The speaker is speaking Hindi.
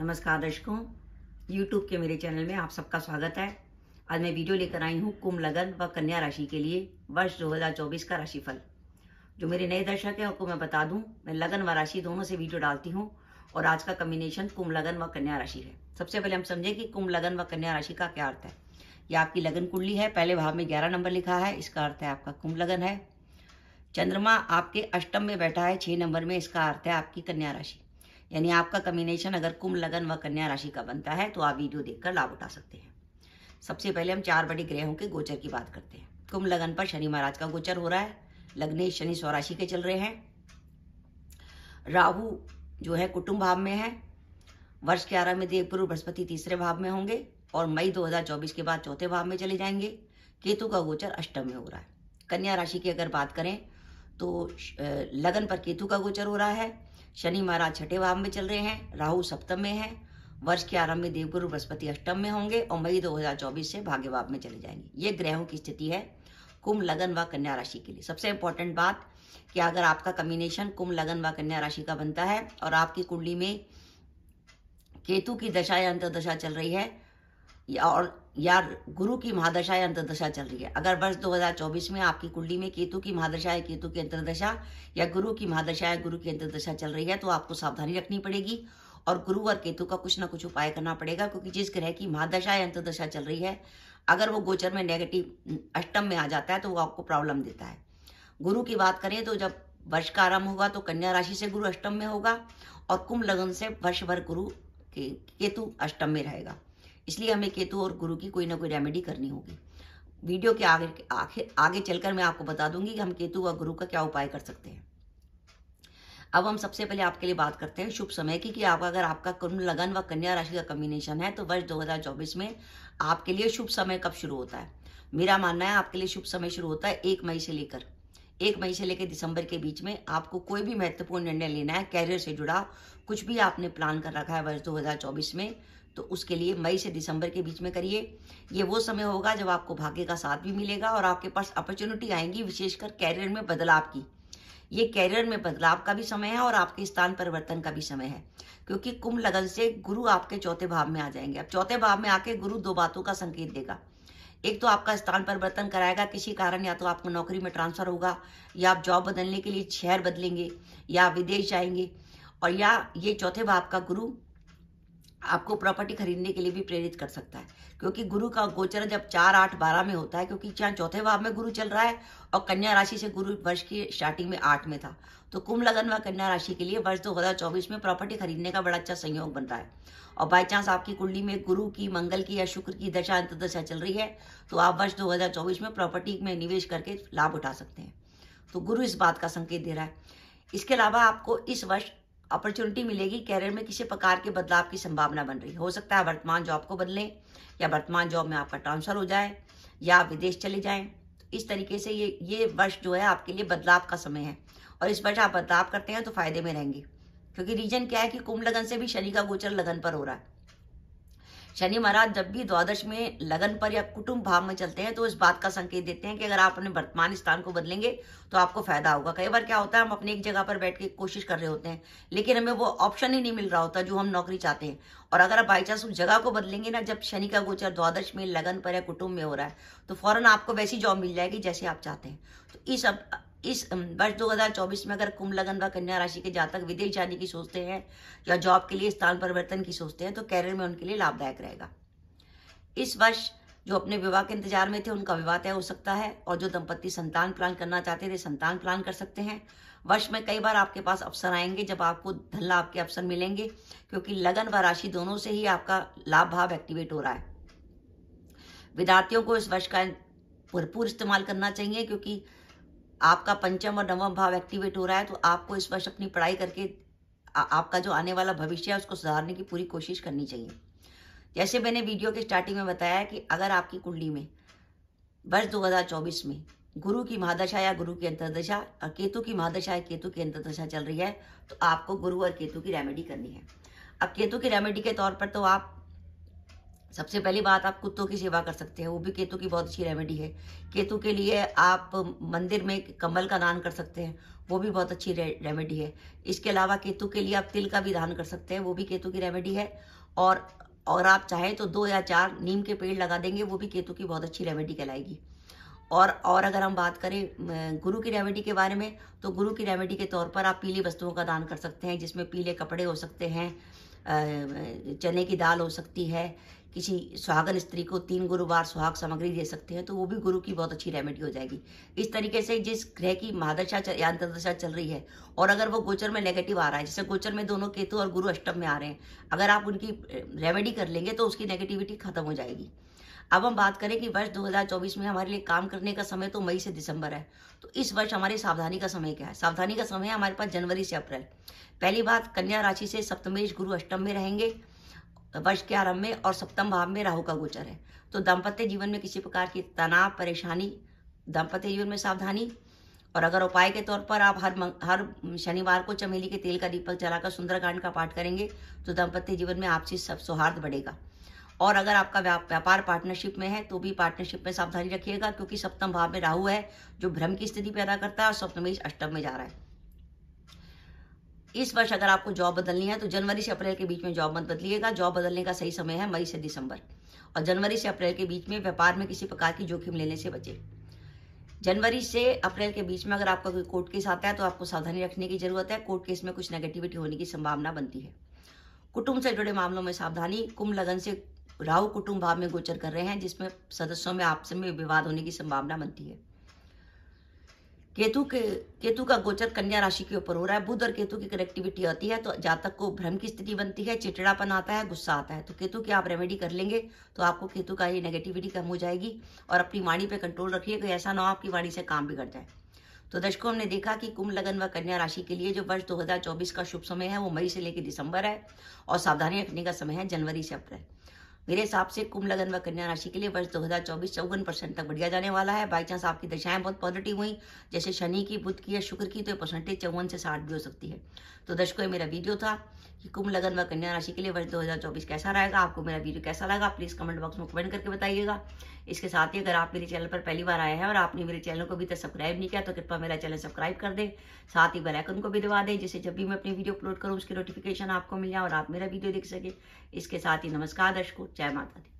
नमस्कार दर्शकों यूट्यूब के मेरे चैनल में आप सबका स्वागत है आज मैं वीडियो लेकर आई हूँ कुंभ लगन व कन्या राशि के लिए वर्ष 2024 का राशिफल जो मेरे नए दर्शक हैं उनको मैं बता दूं मैं लगन व राशि दोनों से वीडियो डालती हूँ और आज का कम्बिनेशन कुंभ लगन व कन्या राशि है सबसे पहले हम समझें कि कुंभ लगन व कन्या राशि का क्या अर्थ है ये आपकी लगन कुंडली है पहले भाव में ग्यारह नंबर लिखा है इसका अर्थ है आपका कुंभ लगन है चंद्रमा आपके अष्टम में बैठा है छः नंबर में इसका अर्थ है आपकी कन्या राशि यानी आपका कम्बिनेशन अगर कुंभ लगन व कन्या राशि का बनता है तो आप वीडियो देखकर लाभ उठा सकते हैं सबसे पहले हम चार बड़े ग्रहों के गोचर की बात करते हैं कुंभ लगन पर शनि महाराज का गोचर हो रहा है लग्ने शनि स्वराशि के चल रहे हैं राहु जो है कुटुंब भाव में है वर्ष ग्यारह में देवपुर बृहस्पति तीसरे भाव में होंगे और मई 2024 के बाद चौथे भाव में चले जाएंगे केतु का गोचर अष्टम में हो रहा है कन्या राशि की अगर बात करें तो लगन पर केतु का गोचर हो रहा है शनि महाराज छठे भाव में चल रहे हैं राहु सप्तम में है वर्ष के आरंभ में देवगुरु बृहस्पति अष्टम में होंगे और मई 2024 से भाग्य भाव में चले जाएंगे ये ग्रहों की स्थिति है कुंभ लगन व कन्या राशि के लिए सबसे इंपॉर्टेंट बात कि अगर आपका कम्बिनेशन कुंभ लगन व कन्या राशि का बनता है और आपकी कुंडली में केतु की दशा या अंतर्दशा चल रही है और या गुरु की महादशा या अंतर्दशा चल रही है अगर वर्ष 2024 में आपकी कुंडली में केतु की महादशा या केतु की अंतर्दशा या गुरु की महादशा या गुरु की अंतर्दशा चल रही है तो आपको सावधानी रखनी पड़ेगी और गुरु और केतु का कुछ ना कुछ उपाय करना पड़ेगा क्योंकि जिस ग्रह की महादशा या अंतर्दशा चल रही है अगर वो गोचर में नेगेटिव अष्टम में आ जाता है तो वो आपको प्रॉब्लम देता है गुरु की बात करें तो जब वर्ष का आरंभ होगा तो कन्या राशि से गुरु अष्टम में होगा और कुंभ लगन से वर्ष भर गुरु के केतु अष्टम में रहेगा इसलिए हमें केतु और गुरु की कोई ना कोई रेमेडी करनी होगी वीडियो के आगे आखिर आगे चलकर मैं आपको बता दूंगी कि हम केतु और गुरु का क्या उपाय कर सकते हैं अब हम सबसे पहले आपके लिए बात करते हैं शुभ समय की कि आप अगर आपका कुंभ लगन व कन्या राशि का कम्बिनेशन है तो वर्ष 2024 में आपके लिए शुभ समय कब शुरू होता है मेरा मानना है आपके लिए शुभ समय शुरू होता है एक मई से लेकर एक मई से लेकर दिसंबर के बीच में आपको कोई भी महत्वपूर्ण निर्णय लेना है कैरियर से जुड़ा कुछ भी आपने प्लान कर रखा है वर्ष दो में तो उसके लिए मई से दिसंबर के बीच में करिए ये वो समय होगा जब आपको भाग्य का साथ भी मिलेगा और आपके पास अपॉर्चुनिटी आएंगी विशेषकर कैरियर में बदलाव की ये कैरियर में बदलाव का भी समय है और आपके स्थान परिवर्तन का भी समय है क्योंकि कुंभ लगन से गुरु आपके चौथे भाव में आ जाएंगे अब चौथे भाव में आके गुरु दो बातों का संकेत देगा एक तो आपका स्थान परिवर्तन कराएगा किसी कारण या तो आपको नौकरी में ट्रांसफर होगा या आप जॉब बदलने के लिए शहर बदलेंगे या विदेश जाएंगे और या ये चौथे भाव का गुरु आपको प्रॉपर्टी खरीदने के लिए भी प्रेरित कर सकता है क्योंकि गुरु का गोचर जब चार आठ बारह में होता है क्योंकि चाहे चौथे भाव में गुरु चल रहा है और कन्या राशि से गुरु वर्ष की स्टार्टिंग में आठ में था तो कुंभ लगन व कन्या राशि के लिए वर्ष दो हजार चौबीस में प्रॉपर्टी खरीदने का बड़ा अच्छा संयोग बन रहा है और बाई चांस आपकी कुंडली में गुरु की मंगल की या शुक्र की दशा अंतर्दशा चल रही है तो आप वर्ष दो हजार चौबीस में प्रॉपर्टी में निवेश करके लाभ उठा सकते हैं तो गुरु इस बात का संकेत दे रहा है इसके अलावा आपको इस वर्ष अपॉर्चुनिटी मिलेगी कैरियर में किसी प्रकार के बदलाव की संभावना बन रही हो सकता है वर्तमान जॉब को बदलें या वर्तमान जॉब में आपका ट्रांसफर हो जाए या आप विदेश चले जाए तो इस तरीके से ये ये वर्ष जो है आपके लिए बदलाव का समय है और इस वर्ष आप बदलाव करते हैं तो फायदे में रहेंगे क्योंकि रीजन क्या है कि कुंभ लगन से भी शनि का गोचर लगन पर हो रहा है शनि महाराज जब भी द्वादश में लगन पर या कुटुंब भाव में चलते हैं तो इस बात का संकेत देते हैं कि अगर आप अपने वर्तमान स्थान को बदलेंगे तो आपको फायदा होगा कई बार क्या होता है हम अपने एक जगह पर बैठ के कोशिश कर रहे होते हैं लेकिन हमें वो ऑप्शन ही नहीं मिल रहा होता जो हम नौकरी चाहते हैं और अगर आप बाईचांस उस जगह को बदलेंगे ना जब शनि का गोचर द्वादश में लगन पर या कुटुंब में हो रहा है तो फौरन आपको वैसी जॉब मिल जाएगी जैसे आप चाहते हैं तो इस इस वर्ष 2024 में अगर कुंभ लगन व कन्या राशि के जातक विदेश जाने की सोचते हैं या जॉब के लिए स्थान परिवर्तन की सोचते हैं तो कैरियर में उनके लिए लाभदायक रहेगा इस वर्ष जो अपने विवाह के इंतजार में थे उनका विवाह तय हो सकता है और जो दंपत्ति संतान प्लान करना चाहते थे संतान प्लान कर सकते हैं वर्ष में कई बार आपके पास अवसर आएंगे जब आपको धन लाभ के अवसर मिलेंगे क्योंकि लगन व राशि दोनों से ही आपका लाभ भाव एक्टिवेट हो रहा है विद्यार्थियों को इस वर्ष का भरपूर इस्तेमाल करना चाहिए क्योंकि आपका पंचम और नवम भाव एक्टिवेट हो रहा है तो आपको इस वर्ष अपनी पढ़ाई करके आ, आपका जो आने वाला भविष्य है उसको सुधारने की पूरी कोशिश करनी चाहिए जैसे मैंने वीडियो के स्टार्टिंग में बताया कि अगर आपकी कुंडली में वर्ष 2024 में गुरु की महादशा या गुरु की अंतरदशा और केतु की महादशा या केतु की अंतरदशा चल रही है तो आपको गुरु और केतु की रेमेडी करनी है अब केतु की रेमेडी के तौर पर तो आप सबसे पहली बात आप कुत्तों की सेवा कर सकते हैं वो भी केतु की बहुत अच्छी रेमेडी है केतु के लिए आप मंदिर में कम्बल का दान कर सकते हैं वो भी बहुत अच्छी रे, रेमेडी है इसके अलावा केतु के लिए आप तिल का भी दान कर सकते हैं वो भी केतु की रेमेडी है और और आप चाहें तो दो या चार नीम के पेड़ लगा देंगे वो भी केतु की बहुत अच्छी रेमेडी कहलाएगी और और अगर हम बात करें गुरु की रेमेडी के बारे में तो गुरु की रेमेडी के तौर पर आप पीली वस्तुओं का दान कर सकते हैं जिसमें पीले कपड़े हो सकते हैं चने की दाल हो सकती है किसी सुहागन स्त्री को तीन गुरुवार सुहाग सामग्री दे सकते हैं तो वो भी गुरु की बहुत अच्छी रेमेडी हो जाएगी इस तरीके से जिस ग्रह की महादशा या अंतरदशा चल रही है और अगर वो गोचर में नेगेटिव आ रहा है जैसे गोचर में दोनों केतु और गुरु अष्टम में आ रहे हैं अगर आप उनकी रेमेडी कर लेंगे तो उसकी नेगेटिविटी खत्म हो जाएगी अब हम बात करें कि वर्ष 2024 में हमारे लिए काम करने का समय तो मई से दिसंबर है तो इस वर्ष हमारे सावधानी का समय क्या है सावधानी का समय है हमारे पास जनवरी से अप्रैल पहली बात कन्या राशि से सप्तमेश गुरु अष्टम में रहेंगे वर्ष के आरंभ में और सप्तम भाव में राहु का गोचर है तो दाम्पत्य जीवन में किसी प्रकार की तनाव परेशानी दाम्पत्य जीवन में सावधानी और अगर उपाय के तौर पर आप हर हर शनिवार को चमेली के तेल का दीपक जलाकर सुंदरकांड का पाठ करेंगे तो दाम्पत्य जीवन में आपसी सब सौहार्द बढ़ेगा और अगर आपका व्यापार पार्टनरशिप में है तो भी पार्टनरशिप में सावधानी रखिएगा क्योंकि सप्तम भाव में राहु है जो भ्रम की स्थिति पैदा करता है और सप्तमेश अष्टम में जा रहा है इस वर्ष अगर आपको जॉब बदलनी है तो जनवरी से अप्रैल के बीच में जॉब मत बदलिएगा जॉब बदलने का सही समय है मई से दिसंबर और जनवरी से अप्रैल के बीच में व्यापार में किसी प्रकार की जोखिम लेने से बचे जनवरी से अप्रैल के बीच में अगर आपका कोई कोर्ट केस आता है तो आपको सावधानी रखने की जरूरत है कोर्ट केस में कुछ नेगेटिविटी होने की संभावना बनती है कुटुंब से जुड़े मामलों में सावधानी कुंभ लगन से राहु कुटुंब भाव में गोचर कर रहे हैं जिसमें सदस्यों में आपस में विवाद होने की संभावना बनती है केतु के केतु का गोचर कन्या राशि के ऊपर हो रहा है बुध और केतु की कनेक्टिविटी आती है तो जातक को भ्रम की स्थिति बनती है चिटड़ापन आता है गुस्सा आता है तो केतु की आप रेमेडी कर लेंगे तो आपको केतु का ये नेगेटिविटी कम हो जाएगी और अपनी वाणी पे कंट्रोल रखिए कोई ऐसा ना हो आपकी वाणी से काम बिगड़ जाए तो दर्शकों हमने देखा कि कुंभ लगन व कन्या राशि के लिए जो वर्ष दो का शुभ समय है वो मई से लेकर दिसंबर है और सावधानी रखने का समय है जनवरी से अप्रैल मेरे हिसाब से कुंभ लगन व कन्या राशि के लिए वर्ष 2024 चौवन परसेंट तक बढ़िया जाने वाला है बाई चांस आपकी दशाएं बहुत पॉजिटिव हुई जैसे शनि की बुद्ध की या शुक्र की तो परसेंटेज चौवन से साठ भी हो सकती है तो दर्शकों ये मेरा वीडियो था कि कुंभ लगन व कन्या राशि के लिए वर्ष 2024 कैसा रहेगा आपको मेरा वीडियो कैसा लगा प्लीज़ कमेंट बॉक्स में कमेंट करके बताइएगा इसके साथ ही अगर आप मेरे चैनल पर पहली बार आए हैं और आपने मेरे चैनल को अभी तक सब्सक्राइब नहीं किया तो कृपया मेरा चैनल सब्सक्राइब कर दें साथ ही बेलाइकन को भी दबा दें जिससे जब भी मैं अपनी वीडियो अपलोड करूँ उसकी नोटिफिकेशन आपको मिल जाए और आप मेरा वीडियो देख सकें इसके साथ ही नमस्कार दर्शकों जय माता दी